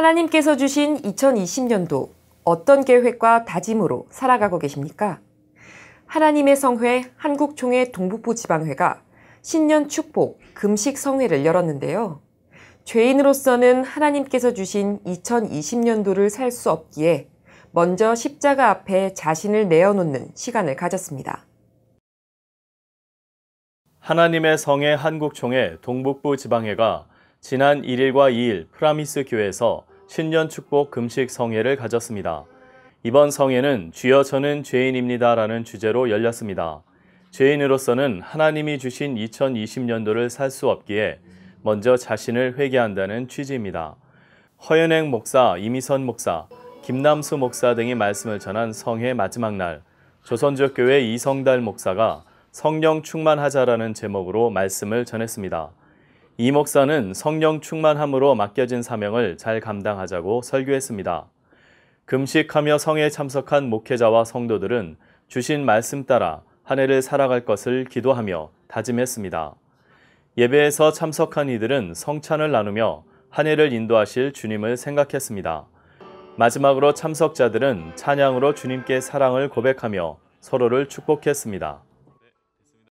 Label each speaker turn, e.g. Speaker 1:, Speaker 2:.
Speaker 1: 하나님께서 주신 2020년도 어떤 계획과 다짐으로 살아가고 계십니까? 하나님의 성회 한국총회 동북부 지방회가 신년 축복 금식 성회를 열었는데요. 죄인으로서는 하나님께서 주신 2020년도를 살 수 없기에 먼저 십자가 앞에 자신을 내어놓는 시간을 가졌습니다.
Speaker 2: 하나님의 성회 한국총회 동북부 지방회가 지난 1일과 2일 프라미스 교회에서 신년 축복 금식 성회를 가졌습니다. 이번 성회는 주여 저는 죄인입니다라는 주제로 열렸습니다. 죄인으로서는 하나님이 주신 2020년도를 살 수 없기에 먼저 자신을 회개한다는 취지입니다. 허연행 목사, 이미선 목사, 김남수 목사 등이 말씀을 전한 성회 마지막 날 조선족교회 이성달 목사가 성령 충만하자라는 제목으로 말씀을 전했습니다. 이 목사는 성령 충만함으로 맡겨진 사명을 잘 감당하자고 설교했습니다. 금식하며 성에 참석한 목회자와 성도들은 주신 말씀 따라 한 해를 살아갈 것을 기도하며 다짐했습니다. 예배에서 참석한 이들은 성찬을 나누며 한 해를 인도하실 주님을 생각했습니다. 마지막으로 참석자들은 찬양으로 주님께 사랑을 고백하며 서로를 축복했습니다.